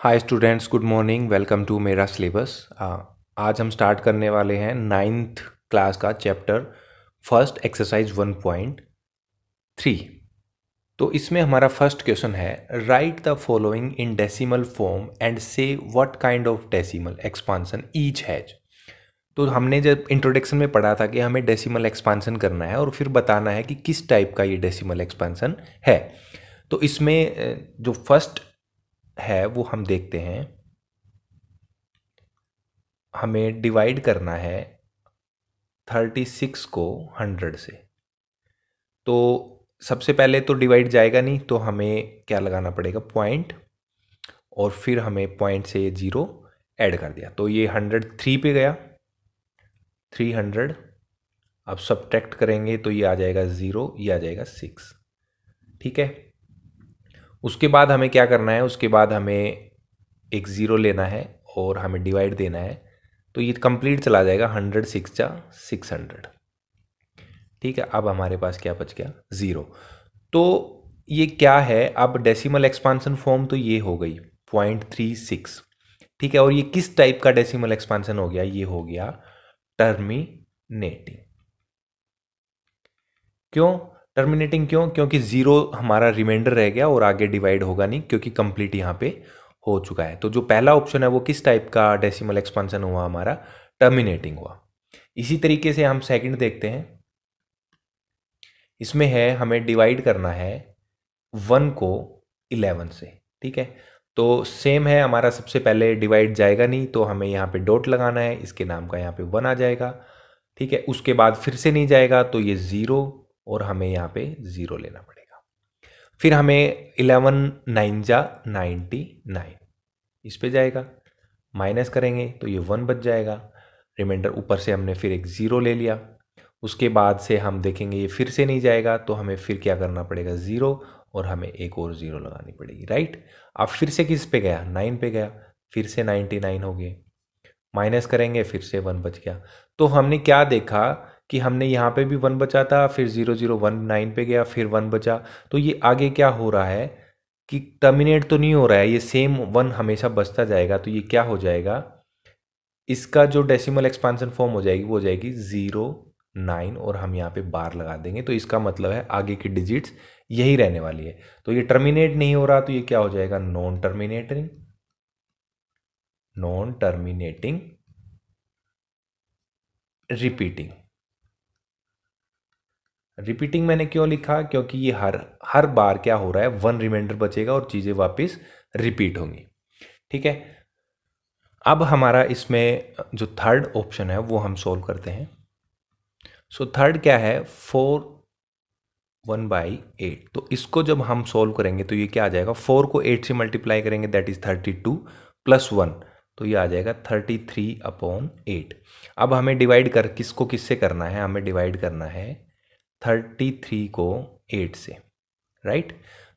hi students good morning welcome to मेरा syllabus uh, आज हम स्टार्ट करने वाले हैं नाइन्थ क्लास का chapter first exercise one point three तो इसमें हमारा फर्स्ट क्वेश्चन है write the following in decimal form and say what kind of decimal expansion each has तो हमने जब इंट्रोडक्शन में पढ़ा था कि हमें डेसिमल एक्सपांसन करना है और फिर बताना है कि किस टाइप का ये डेसिमल एक्सपांसन है तो इसमें uh, जो फर्स्ट है वो हम देखते हैं हमें डिवाइड करना है थर्टी सिक्स को हंड्रेड से तो सबसे पहले तो डिवाइड जाएगा नहीं तो हमें क्या लगाना पड़ेगा पॉइंट और फिर हमें पॉइंट से ये ज़ीरो ऐड कर दिया तो ये हंड्रेड थ्री पे गया थ्री हंड्रेड अब सब्ट्रैक्ट करेंगे तो ये आ जाएगा ज़ीरो ये आ जाएगा सिक्स ठीक है उसके बाद हमें क्या करना है उसके बाद हमें एक ज़ीरो लेना है और हमें डिवाइड देना है तो ये कंप्लीट चला जाएगा हंड्रेड सिक्स जा सिक्स हंड्रेड ठीक है अब हमारे पास क्या बच गया ज़ीरो तो ये क्या है अब डेसिमल एक्सपानसन फॉर्म तो ये हो गई पॉइंट थ्री सिक्स ठीक है और ये किस टाइप का डेसिमल एक्सपानसन हो गया ये हो गया टर्मिनेटिंग क्यों टर्मिनेटिंग क्यों क्योंकि ज़ीरो हमारा रिमाइंडर रह गया और आगे डिवाइड होगा नहीं क्योंकि कंप्लीट यहाँ पे हो चुका है तो जो पहला ऑप्शन है वो किस टाइप का डेसिमल एक्सपेंशन हुआ हमारा टर्मिनेटिंग हुआ इसी तरीके से हम सेकंड देखते हैं इसमें है हमें डिवाइड करना है वन को इलेवन से ठीक है तो सेम है हमारा सबसे पहले डिवाइड जाएगा नहीं तो हमें यहाँ पे डॉट लगाना है इसके नाम का यहाँ पे वन आ जाएगा ठीक है उसके बाद फिर से नहीं जाएगा तो ये ज़ीरो और हमें यहाँ पे ज़ीरो लेना पड़ेगा फिर हमें इलेवन नाइन जा नाइन्टी नाइन इस पर जाएगा माइनस करेंगे तो ये वन बच जाएगा रिमाइंडर ऊपर से हमने फिर एक ज़ीरो ले लिया उसके बाद से हम देखेंगे ये फिर से नहीं जाएगा तो हमें फिर क्या करना पड़ेगा ज़ीरो और हमें एक और ज़ीरो लगानी पड़ेगी राइट अब फिर से किस पे गया नाइन पे गया फिर से नाइन्टी नाइन हो गए माइनस करेंगे फिर से वन बच गया तो हमने क्या देखा कि हमने यहाँ पे भी वन बचा था फिर ज़ीरो ज़ीरो वन नाइन पे गया फिर वन बचा तो ये आगे क्या हो रहा है कि टर्मिनेट तो नहीं हो रहा है ये सेम वन हमेशा बचता जाएगा तो ये क्या हो जाएगा इसका जो डेसिमल एक्सपांसन फॉर्म हो जाएगी वो हो जाएगी ज़ीरो नाइन और हम यहाँ पे बार लगा देंगे तो इसका मतलब है आगे की डिजिट्स यही रहने वाली है तो ये टर्मिनेट नहीं हो रहा तो ये क्या हो जाएगा non terminating non terminating repeating repeating मैंने क्यों लिखा क्योंकि ये हर हर बार क्या हो रहा है वन रिमाइंडर बचेगा और चीज़ें वापस रिपीट होंगी ठीक है अब हमारा इसमें जो थर्ड ऑप्शन है वो हम सॉल्व करते हैं सो so, थर्ड क्या है फोर वन बाई एट तो इसको जब हम सॉल्व करेंगे तो ये क्या आ जाएगा फोर को एट से मल्टीप्लाई करेंगे that is thirty two plus one तो ये आ जाएगा थर्टी थ्री अपॉन एट अब हमें डिवाइड कर किसको किससे करना है हमें डिवाइड करना है थर्टी थ्री को एट से राइट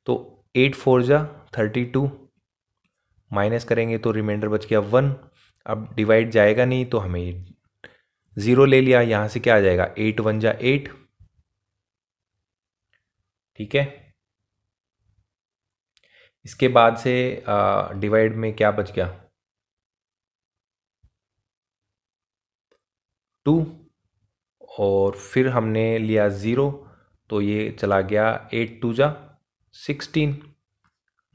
तो एट फोर जा थर्टी टू माइनस करेंगे तो रिमाइंडर बच गया वन अब डिवाइड जाएगा नहीं तो हमें ज़ीरो ले लिया यहाँ से क्या आ जाएगा एट वन जा एट ठीक है इसके बाद से डिवाइड में क्या बच गया टू और फिर हमने लिया ज़ीरो तो ये चला गया एट टू जा सिक्सटीन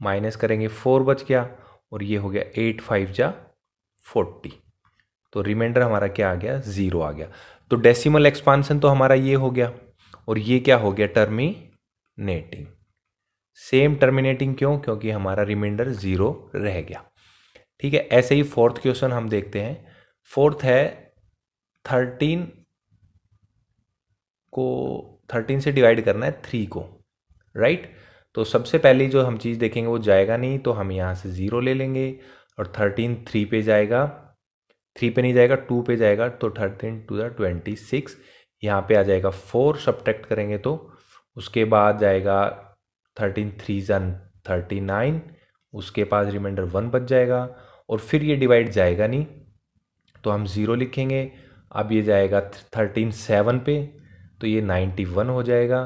माइनस करेंगे फोर बच गया और ये हो गया एट फाइव जा फोर्टी तो रिमाइंडर हमारा क्या आ गया ज़ीरो आ गया तो डेसिमल एक्सपांसन तो हमारा ये हो गया और ये क्या हो गया टर्मिनेटिंग सेम टर्मिनेटिंग क्यों क्योंकि हमारा रिमाइंडर ज़ीरो रह गया ठीक है ऐसे ही फोर्थ क्वेश्चन हम देखते हैं फोर्थ है थर्टीन को थर्टीन से डिवाइड करना है थ्री को राइट तो सबसे पहले जो हम चीज़ देखेंगे वो जाएगा नहीं तो हम यहाँ से ज़ीरो ले लेंगे और थर्टीन थ्री पे जाएगा थ्री पे नहीं जाएगा टू पे जाएगा तो thirteen two the twenty six यहाँ पर आ जाएगा फोर सब्ट्रैक्ट करेंगे तो उसके बाद जाएगा थर्टीन थ्री जन थर्टी नाइन उसके पास रिमाइंडर वन बच जाएगा और फिर ये डिवाइड जाएगा नहीं तो हम ज़ीरो लिखेंगे अब ये जाएगा थर्टीन सेवन पे तो ये नाइन्टी वन हो जाएगा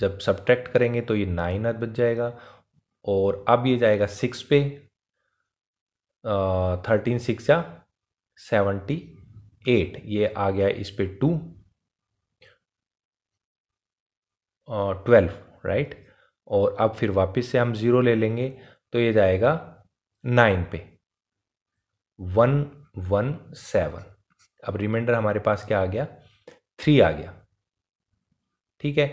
जब सब्ट्रैक्ट करेंगे तो ये नाइन बच जाएगा और अब ये जाएगा सिक्स पे थर्टीन सिक्स या सेवेंटी एट ये आ गया इस पे टू ट्वेल्व राइट और अब फिर वापस से हम ज़ीरो ले लेंगे तो ये जाएगा नाइन पे वन वन सेवन अब रिमाइंडर हमारे पास क्या आ गया थ्री आ गया ठीक है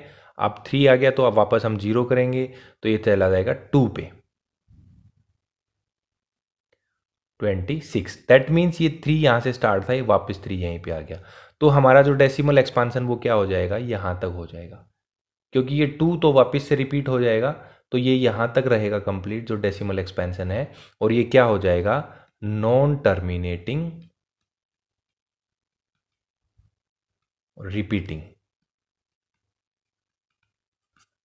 अब थ्री आ गया तो अब वापस हम जीरो करेंगे तो ये चला जाएगा टू पे ट्वेंटी सिक्स दैट मीन्स ये थ्री यहाँ से स्टार्ट था ये वापस थ्री यहीं पे आ गया तो हमारा जो डेसिमल एक्सपांसन वो क्या हो जाएगा यहाँ तक हो जाएगा क्योंकि ये टू तो वापस से रिपीट हो जाएगा तो ये यहाँ तक रहेगा कंप्लीट जो डेसिमल एक्सपेंशन है और ये क्या हो जाएगा नॉन टर्मिनेटिंग रिपीटिंग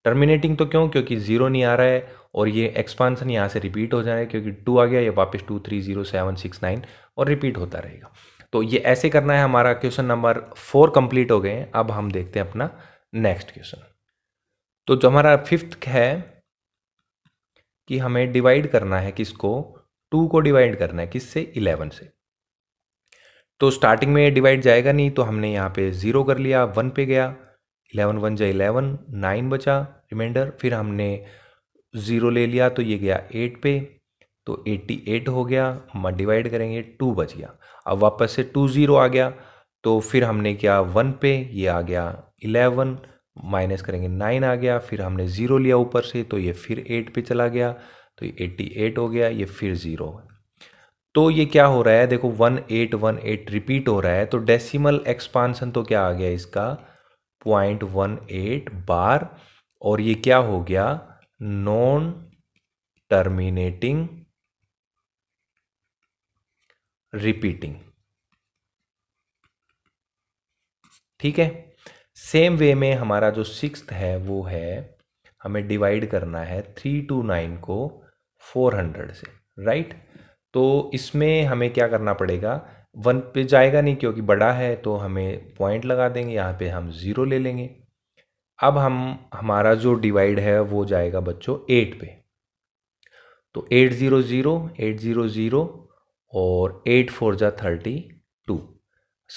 टर्मिनेटिंग तो क्यों क्योंकि ज़ीरो नहीं आ रहा है और ये एक्सपांसन यहाँ से रिपीट हो जाए क्योंकि टू आ गया ये वापस two three zero seven six nine और रिपीट होता रहेगा तो ये ऐसे करना है हमारा क्वेश्चन नंबर फोर कंप्लीट हो गए हैं अब हम देखते हैं अपना नेक्स्ट क्वेश्चन तो जो हमारा फिफ्थ है कि हमें डिवाइड करना है किसको टू को डिवाइड करना है किससे इलेवन से तो स्टार्टिंग में डिवाइड जाएगा नहीं तो हमने यहाँ पे ज़ीरो कर लिया वन पे गया इलेवन वन जा इलेवन नाइन बचा रिमाइंडर फिर हमने ज़ीरो ले लिया तो ये गया एट पे तो एट्टी एट हो गया हम डिवाइड करेंगे टू बच गया अब वापस से टू ज़ीरो आ गया तो फिर हमने क्या वन पे ये आ गया इलेवन माइनस करेंगे नाइन आ गया फिर हमने ज़ीरो लिया ऊपर से तो ये फिर एट पे चला गया तो ये एट्टी एट हो गया ये फिर ज़ीरो तो ये क्या हो रहा है देखो one eight one eight repeat हो रहा है तो डेसिमल एक्सपांसन तो क्या आ गया इसका पॉइंट वन एट बार और ये क्या हो गया नॉन टर्मिनेटिंग रिपीटिंग ठीक है सेम वे में हमारा जो सिक्स है वो है हमें डिवाइड करना है थ्री टू नाइन को फोर हंड्रेड से राइट तो इसमें हमें क्या करना पड़ेगा वन पे जाएगा नहीं क्योंकि बड़ा है तो हमें पॉइंट लगा देंगे यहाँ पे हम ज़ीरो ले लेंगे अब हम हमारा जो डिवाइड है वो जाएगा बच्चों एट पे तो eight zero zero eight zero zero और एट फोर जा थर्टी टू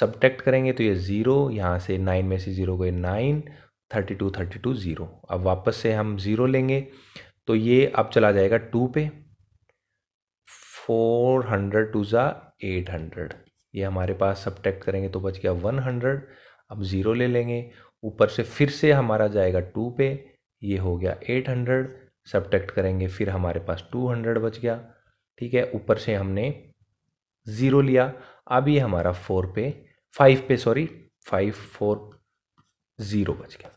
सब्टेक्ट करेंगे तो ये ज़ीरो यहाँ से नाइन में से ज़ीरो गए nine thirty two thirty two zero अब वापस से हम ज़ीरो लेंगे तो ये अब चला जाएगा टू पे फोर हंड्रेड टू ज़ा एट हंड्रेड ये हमारे पास सब्ट्रैक्ट करेंगे तो बच गया वन हंड्रेड अब ज़ीरो ले लेंगे ऊपर से फिर से हमारा जाएगा टू पे ये हो गया एट हंड्रेड सब्ट्रैक्ट करेंगे फिर हमारे पास टू हंड्रेड बच गया ठीक है ऊपर से हमने ज़ीरो लिया अब ये हमारा फोर पे फाइव पे सॉरी फाइव फोर ज़ीरो बच गया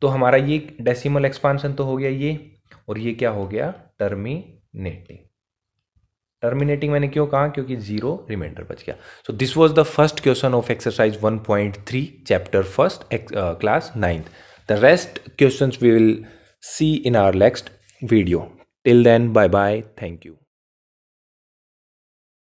तो हमारा ये डेसिमल एक्सपांशन तो हो गया ये और ये क्या हो गया टर्मिनेटिंग टर्मिनेटिंग मैंने क्यों कहा क्योंकि जीरो रिमाइंडर बच गया so this was the first question of exercise 1.3 chapter first class ninth the rest question we will see in our next video till then bye bye thank you